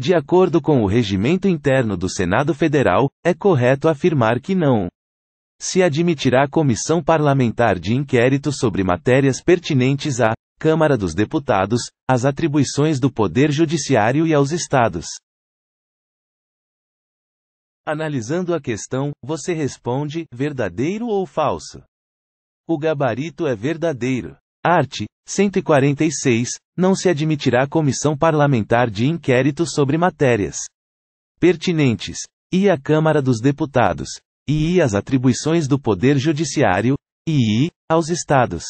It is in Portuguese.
De acordo com o regimento interno do Senado Federal, é correto afirmar que não se admitirá comissão parlamentar de inquérito sobre matérias pertinentes à Câmara dos Deputados, às atribuições do Poder Judiciário e aos Estados. Analisando a questão, você responde: verdadeiro ou falso? O gabarito é verdadeiro. Art. 146. Não se admitirá comissão parlamentar de inquérito sobre matérias pertinentes. E à Câmara dos Deputados. E às atribuições do Poder Judiciário. E aos Estados.